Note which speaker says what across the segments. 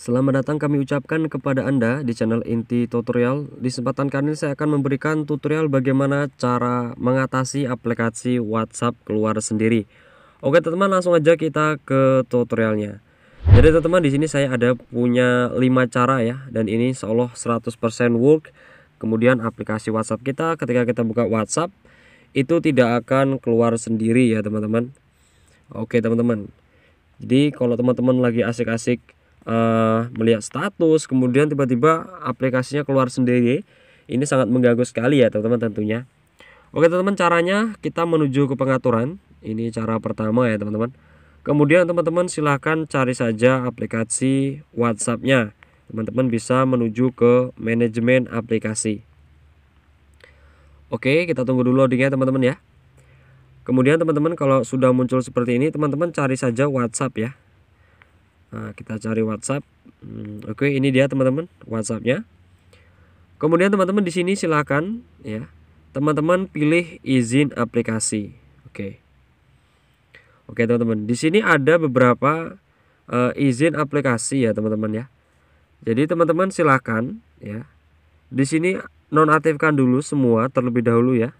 Speaker 1: Selamat datang kami ucapkan kepada Anda di channel Inti Tutorial. Di kesempatan kali ini saya akan memberikan tutorial bagaimana cara mengatasi aplikasi WhatsApp keluar sendiri. Oke teman-teman langsung aja kita ke tutorialnya. Jadi teman-teman di sini saya ada punya 5 cara ya dan ini seolah 100% work. Kemudian aplikasi WhatsApp kita ketika kita buka WhatsApp itu tidak akan keluar sendiri ya teman-teman. Oke teman-teman. Jadi kalau teman-teman lagi asik-asik uh, melihat status kemudian tiba-tiba aplikasinya keluar sendiri ini sangat mengganggu sekali ya teman-teman tentunya oke teman-teman caranya kita menuju ke pengaturan ini cara pertama ya teman-teman kemudian teman-teman silahkan cari saja aplikasi WhatsAppnya teman-teman bisa menuju ke manajemen aplikasi oke kita tunggu dulu loadingnya teman-teman ya kemudian teman-teman kalau sudah muncul seperti ini teman-teman cari saja WhatsApp ya Nah, kita cari WhatsApp. Hmm, oke, ini dia teman-teman WhatsAppnya. Kemudian teman-teman di sini silakan ya teman-teman pilih izin aplikasi. Oke, oke teman-teman. Di sini ada beberapa uh, izin aplikasi ya teman-teman ya. Jadi teman-teman silakan ya. Di sini nonaktifkan dulu semua terlebih dahulu ya.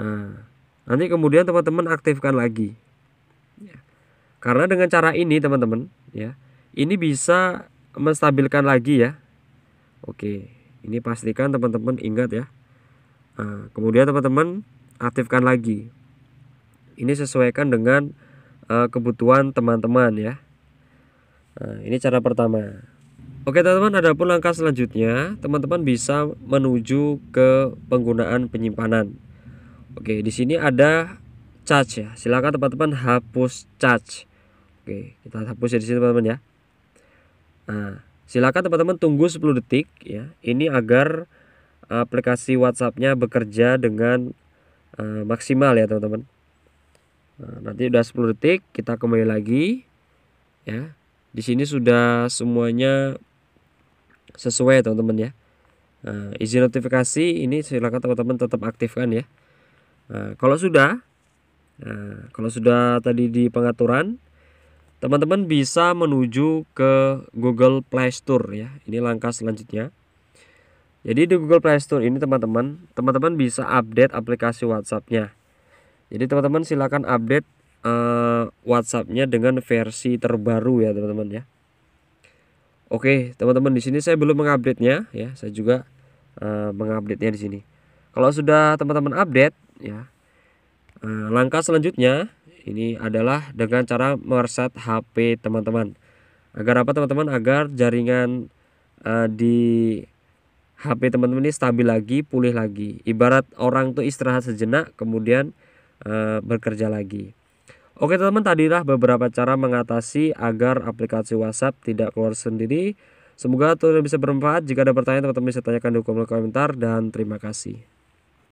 Speaker 1: Nah, nanti kemudian teman-teman aktifkan lagi. Karena dengan cara ini teman-teman ya, ini bisa menstabilkan lagi ya. Oke, ini pastikan teman-teman ingat ya. Nah, kemudian teman-teman aktifkan lagi. Ini sesuaikan dengan uh, kebutuhan teman-teman ya. Nah, ini cara pertama. Oke teman-teman, adapun langkah selanjutnya, teman-teman bisa menuju ke penggunaan penyimpanan. Oke, di sini ada charge ya. Silakan teman-teman hapus charge. Oke, kita hapus ya di sini teman-teman ya. Nah, silakan teman-teman tunggu 10 detik ya. Ini agar aplikasi WhatsApp-nya bekerja dengan uh, maksimal ya teman-teman. Nah, nanti udah 10 detik kita kembali lagi ya. Di sini sudah semuanya sesuai teman-teman ya. Nah, izin notifikasi ini silakan teman-teman tetap aktifkan ya. Nah, kalau sudah, nah, kalau sudah tadi di pengaturan, teman-teman bisa menuju ke Google Play Store ya. Ini langkah selanjutnya. Jadi di Google Play Store ini teman-teman, teman-teman bisa update aplikasi WhatsApp-nya. Jadi teman-teman silakan update uh, WhatsApp-nya dengan versi terbaru ya teman-teman ya. Oke, teman-teman di sini saya belum mengupdate-nya ya. Saya juga uh, mengupdate-nya di sini. Kalau sudah teman-teman update ya. Eh, langkah selanjutnya ini adalah dengan cara mereset HP teman-teman agar apa teman-teman agar jaringan uh, di HP teman-teman ini stabil lagi pulih lagi ibarat orang tuh istirahat sejenak kemudian uh, bekerja lagi Oke teman-teman tadilah beberapa cara mengatasi agar aplikasi WhatsApp tidak keluar sendiri Semoga tutorial bisa bermanfaat. Jika ada pertanyaan, teman-teman bisa tanyakan di kolom komentar dan terima kasih.